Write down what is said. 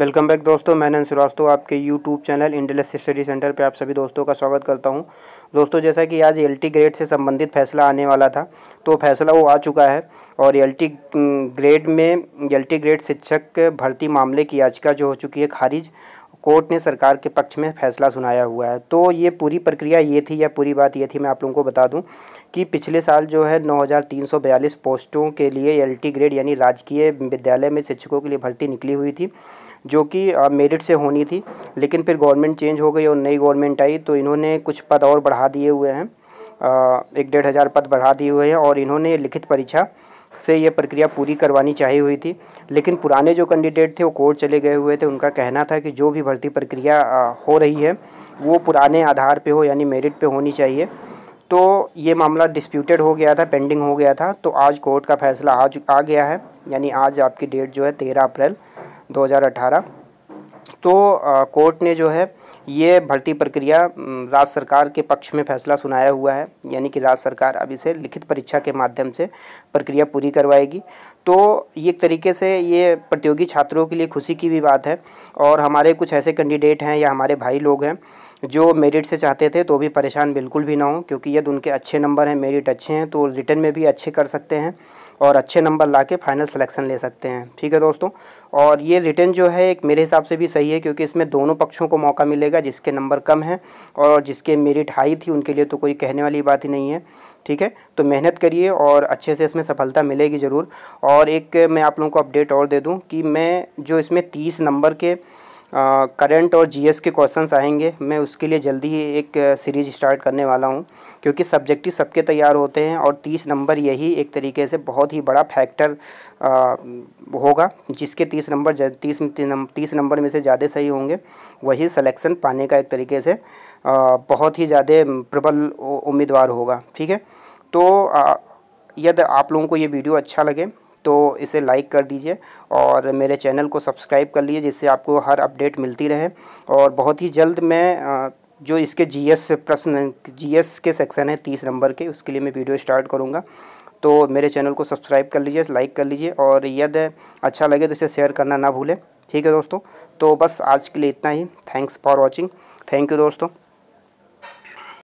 welcome back दोस्तों मैं नन श्रीवास्तव आपके YouTube channel endless study centre पे आप सभी दोस्तों का स्वागत करता हूं दोस्तों जैसा कि आज एल ग्रेड से संबंधित फैसला आने वाला था तो फैसला वो आ चुका है और एल ग्रेड mm, में एल ग्रेड शिक्षक भर्ती मामले की याचिका जो हो चुकी है खारिज कोर्ट ने सरकार के पक्ष में फैसला सुनाया हुआ है तो ये पूरी प्रक्रिया ये थी या पूरी बात ये थी मैं आप लोगों को बता दूं कि पिछले साल जो है 9,342 पोस्टों के लिए एलटी ग्रेड यानी राजकीय विद्यालय में शिक्षकों के लिए भर्ती निकली हुई थी जो कि मेरिट से होनी थी लेकिन फिर गवर्नमेंट चेंज हो गई और नई गवर्नमेंट आई तो इन्होंने कुछ पद और बढ़ा दिए हुए हैं एक डेढ़ हज़ार पद बढ़ा दिए हुए हैं और इन्होंने लिखित परीक्षा से ये प्रक्रिया पूरी करवानी चाहिए हुई थी लेकिन पुराने जो कैंडिडेट थे वो कोर्ट चले गए हुए थे उनका कहना था कि जो भी भर्ती प्रक्रिया हो रही है वो पुराने आधार पे हो यानी मेरिट पे होनी चाहिए तो ये मामला डिस्प्यूटेड हो गया था पेंडिंग हो गया था तो आज कोर्ट का फैसला आज आ गया है यानी आज आपकी डेट जो है तेरह अप्रैल दो तो कोर्ट ने जो है ये भर्ती प्रक्रिया राज्य सरकार के पक्ष में फैसला सुनाया हुआ है यानी कि राज्य सरकार अब इसे लिखित परीक्षा के माध्यम से प्रक्रिया पूरी करवाएगी तो एक तरीके से ये प्रतियोगी छात्रों के लिए खुशी की भी बात है और हमारे कुछ ऐसे कैंडिडेट हैं या हमारे भाई लोग हैं जो मेरिट से चाहते थे तो भी परेशान बिल्कुल भी ना हो क्योंकि यदि उनके अच्छे नंबर हैं मेरिट अच्छे हैं तो रिटर्न में भी अच्छे कर सकते हैं और अच्छे नंबर ला के फाइनल सलेक्शन ले सकते हैं ठीक है दोस्तों और ये रिटर्न जो है एक मेरे हिसाब से भी सही है क्योंकि इसमें दोनों पक्षों को मौका मिलेगा जिसके नंबर कम हैं और जिसके मेरिट हाई थी उनके लिए तो कोई कहने वाली बात ही नहीं है ठीक है तो मेहनत करिए और अच्छे से इसमें सफलता मिलेगी ज़रूर और एक मैं आप लोगों को अपडेट और दे दूँ कि मैं जो इसमें तीस नंबर के करंट और जीएस के क्वेश्चंस आएंगे मैं उसके लिए जल्दी ही एक सीरीज स्टार्ट करने वाला हूं क्योंकि सब्जेक्टिव सबके तैयार होते हैं और तीस नंबर यही एक तरीके से बहुत ही बड़ा फैक्टर होगा जिसके तीस नंबर तीस तीस नंबर में से ज़्यादा सही होंगे वही सलेक्शन पाने का एक तरीके से बहुत ही ज़्यादा प्रबल उम्मीदवार होगा ठीक है तो यदि आप लोगों को ये वीडियो अच्छा लगे तो इसे लाइक कर दीजिए और मेरे चैनल को सब्सक्राइब कर लीजिए जिससे आपको हर अपडेट मिलती रहे और बहुत ही जल्द मैं जो इसके जीएस प्रश्न जीएस के सेक्शन है तीस नंबर के उसके लिए मैं वीडियो स्टार्ट करूँगा तो मेरे चैनल को सब्सक्राइब कर लीजिए लाइक कर लीजिए और यदि अच्छा लगे तो इसे शेयर करना ना भूलें ठीक है दोस्तों तो बस आज के लिए इतना ही thanks for watching thank you दोस्तों